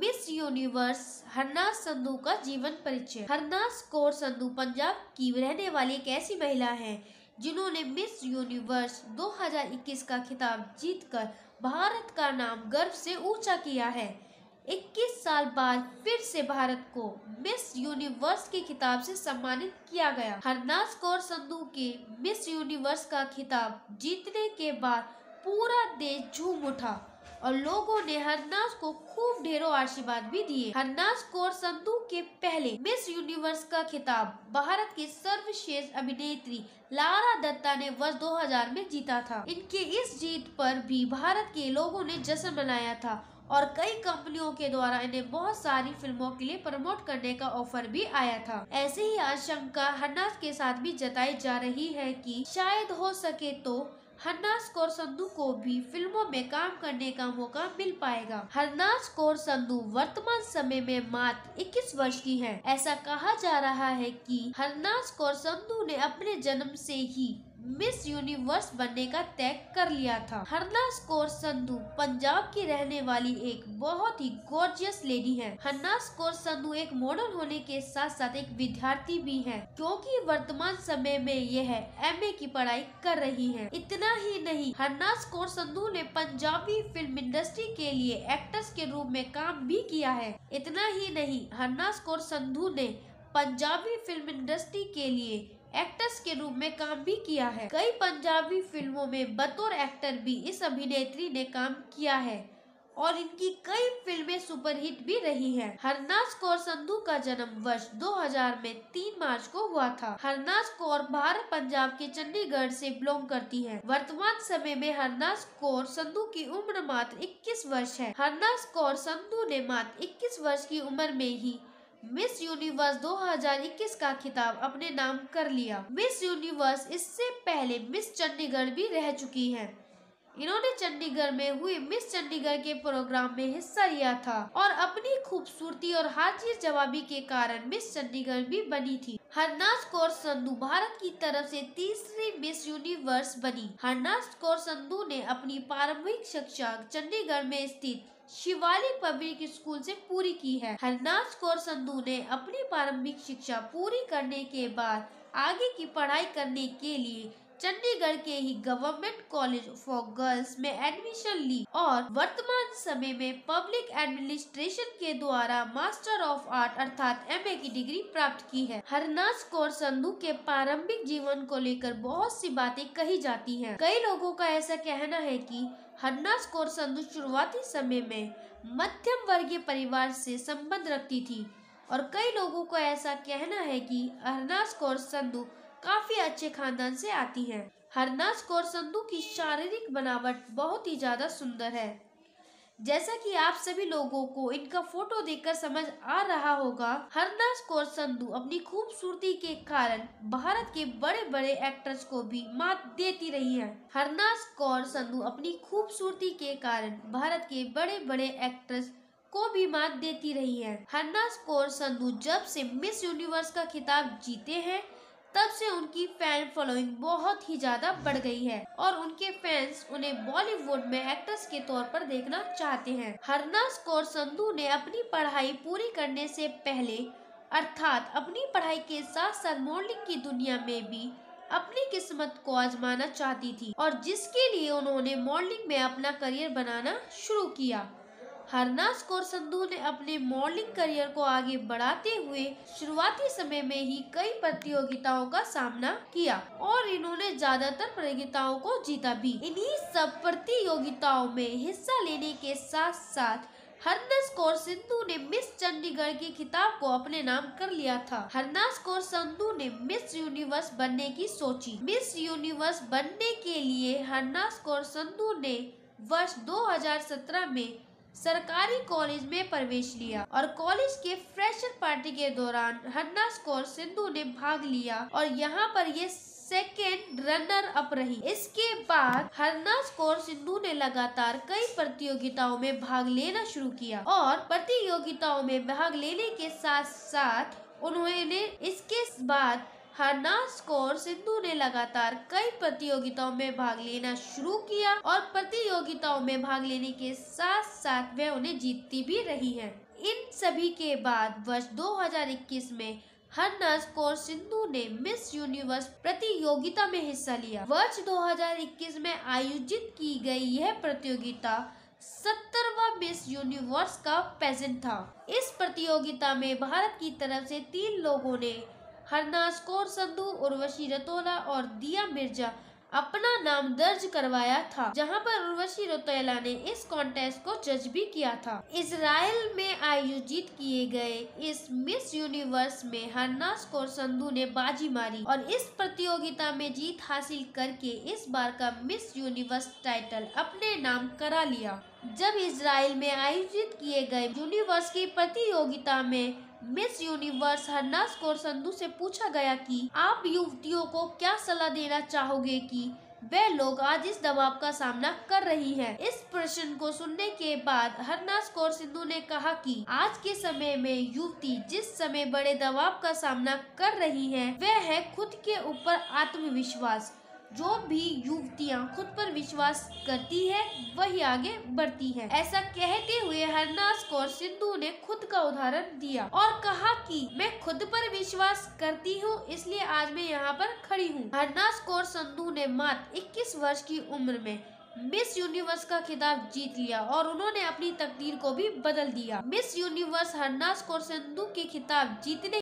Miss Universe हरनास Sandhu का जीवन परिचय हरनास कौर संधू पंजाब की रहने वाली एक ऐसी महिला है जिन्होंने मिस यूनिवर्स 2021 का खिताब जीतकर भारत का नाम गर्व से ऊंचा किया है 21 साल बाद फिर से भारत को मिस यूनिवर्स के खिताब से सम्मानित किया गया हरनास कौर संधू के मिस यूनिवर्स का खिताब जीतने के बाद पूरा देश झूम उठा और लोगों ने हरनास को खूब ढेरों आशीर्वाद भी दिए हरनास कौर संधु के पहले मिस यूनिवर्स का खिताब भारत के सर्वश्रेष्ठ अभिनेत्री लारा दत्ता ने वर्ष 2000 में जीता था इनके इस जीत पर भी भारत के लोगों ने जश्न मनाया था और कई कंपनियों के द्वारा इन्हें बहुत सारी फिल्मों के लिए प्रमोट करने का ऑफर भी आया था ऐसी ही आशंका हन्नास के साथ भी जताई जा रही है कि शायद हो सके तो हरनाज कौर संधू को भी फिल्मों में काम करने का मौका मिल पाएगा हरनाज कौर संधू वर्तमान समय में मात्र 21 वर्ष की है ऐसा कहा जा रहा है कि हरनाज कौर संधू ने अपने जन्म से ही मिस यूनिवर्स बनने का तय कर लिया था हरनास कौर संधु पंजाब की रहने वाली एक बहुत ही गोर्जियस लेडी है हरनास कौर संधु एक मॉडल होने के साथ साथ एक विद्यार्थी भी है क्योंकि वर्तमान समय में यह एमए की पढ़ाई कर रही है इतना ही नहीं हरनास कौर संधु ने पंजाबी फिल्म इंडस्ट्री के लिए एक्ट्रेस के रूप में काम भी किया है इतना ही नहीं हरनास कौर संधु ने पंजाबी फिल्म इंडस्ट्री के लिए एक्ट्रेस के रूप में काम भी किया है कई पंजाबी फिल्मों में बतौर एक्टर भी इस अभिनेत्री ने काम किया है और इनकी कई फिल्में सुपरहिट भी रही हैं। हरनाज कौर संधू का जन्म वर्ष 2000 में 3 मार्च को हुआ था हरनाज कौर भारत पंजाब के चंडीगढ़ से बिलोंग करती हैं। वर्तमान समय में हरनाज कौर संधू की उम्र मात्र 21 वर्ष है हरनाज कौर संधू ने मात्र 21 वर्ष की उम्र में ही मिस यूनिवर्स 2021 का खिताब अपने नाम कर लिया मिस यूनिवर्स इससे पहले मिस चंडीगढ़ भी रह चुकी हैं। इन्होंने चंडीगढ़ में हुए मिस चंडीगढ़ के प्रोग्राम में हिस्सा लिया था और अपनी खूबसूरती और हाजिर जवाबी के कारण मिस चंडीगढ़ भी बनी थी हरनाज कौर संधू भारत की तरफ से तीसरी मिस यूनिवर्स बनी हरनाज कौर संधू ने अपनी प्रारंभिक शिक्षा चंडीगढ़ में स्थित शिवालिक पब्लिक स्कूल से पूरी की है हरनाज कौर संधु ने अपनी प्रारंभिक शिक्षा पूरी करने के बाद आगे की पढ़ाई करने के लिए चंडीगढ़ के ही गवर्नमेंट कॉलेज फॉर गर्ल्स में एडमिशन ली और वर्तमान समय में पब्लिक एडमिनिस्ट्रेशन के द्वारा मास्टर ऑफ आर्ट अर्थात एमए की डिग्री प्राप्त की है हरनाज कौर संधु के प्रारंभिक जीवन को लेकर बहुत सी बातें कही जाती हैं। कई लोगों का ऐसा कहना है कि हन्नास कौर संधु शुरुआती समय में मध्यम वर्गीय परिवार से संबंध रखती थी और कई लोगों का ऐसा कहना है कि हरनास कौर संधु काफी अच्छे खानदान से आती हैं। हरनाज कौर संधू की शारीरिक बनावट बहुत ही ज़्यादा सुंदर है जैसा कि आप सभी लोगों को इनका फोटो देखकर समझ आ रहा होगा हरदास कौर संधु अपनी खूबसूरती के कारण भारत के बड़े बड़े एक्ट्रेस को भी मात देती रही हैं। हरनास कौर संधु अपनी खूबसूरती के कारण भारत के बड़े बड़े एक्ट्रेस को भी मात देती रही हैं। हरनास कौर संधू जब से मिस यूनिवर्स का खिताब जीते हैं तब से उनकी फैन फॉलोइंग बहुत ही ज्यादा बढ़ गई है और उनके फैंस उन्हें बॉलीवुड में एक्ट्रेस के तौर पर देखना चाहते हैं हरनास कौर संधु ने अपनी पढ़ाई पूरी करने से पहले अर्थात अपनी पढ़ाई के साथ साथ मॉडलिंग की दुनिया में भी अपनी किस्मत को आजमाना चाहती थी और जिसके लिए उन्होंने मॉडलिंग में अपना करियर बनाना शुरू किया हरनास कौर संधू ने अपने मॉडलिंग करियर को आगे बढ़ाते हुए शुरुआती समय में ही कई प्रतियोगिताओं का सामना किया और इन्होंने ज्यादातर प्रतियोगिताओं को जीता भी इन्हीं सब प्रतियोगिताओं में हिस्सा लेने के साथ साथ हरनास कौर सिंधु ने मिस चंडीगढ़ के खिताब को अपने नाम कर लिया था हरनास कौर संधु ने मिस यूनिवर्स बनने की सोची मिस यूनिवर्स बनने के लिए हरनास कौर संधु ने वर्ष 2017 में सरकारी कॉलेज में प्रवेश लिया और कॉलेज के फ्रेशर पार्टी के दौरान हन्ना स्कोर सिंधु ने भाग लिया और यहाँ पर ये सेकेंड रनर अप रही इसके बाद हरनास कौर सिंधु ने लगातार कई प्रतियोगिताओं में भाग लेना शुरू किया और प्रतियोगिताओं में भाग लेने के साथ साथ उन्होंने इसके बाद हरनास कौर सिंधु ने लगातार कई प्रतियोगिताओं में भाग लेना शुरू किया और प्रतियोगिताओं में भाग लेने के साथ साथ वे उन्हें जीतती भी रही हैं। इन सभी के बाद वर्ष 2021 में हरनाज कौर सिंधु ने मिस यूनिवर्स प्रतियोगिता में हिस्सा लिया वर्ष 2021 में आयोजित की गई यह प्रतियोगिता सत्तरवा मिस यूनिवर्स का पेजेंट था इस प्रतियोगिता में भारत की तरफ से तीन लोगों ने हरनास कौर संधू उर्वशी रतोला और दिया मिर्जा अपना नाम दर्ज करवाया था जहां पर उर्वशी रोतेला ने इस कॉन्टेस्ट को जज भी किया था इसराइल में आयोजित किए गए इस मिस यूनिवर्स में हरनास कौर संधू ने बाजी मारी और इस प्रतियोगिता में जीत हासिल करके इस बार का मिस यूनिवर्स टाइटल अपने नाम करा लिया जब इसराइल में आयोजित किए गए यूनिवर्स की प्रतियोगिता में मिस यूनिवर्स हरनास कौर संधू से पूछा गया कि आप युवतियों को क्या सलाह देना चाहोगे कि वे लोग आज इस दबाव का सामना कर रही हैं। इस प्रश्न को सुनने के बाद हरनास कौर सिंधु ने कहा कि आज के समय में युवती जिस समय बड़े दबाव का सामना कर रही हैं, वह है खुद के ऊपर आत्मविश्वास जो भी युवतियाँ खुद पर विश्वास करती है वही आगे बढ़ती है ऐसा कहते हुए हरनाज कौर सिंधु ने खुद का उदाहरण दिया और कहा कि मैं खुद पर विश्वास करती हूँ इसलिए आज मैं यहाँ पर खड़ी हूँ हरनाज कौर संधू ने मात्र इक्कीस वर्ष की उम्र में मिस यूनिवर्स का खिताब जीत लिया और उन्होंने अपनी तकदीर को भी बदल दिया मिस यूनिवर्स हरनाज कौर संधू के खिताब जीतने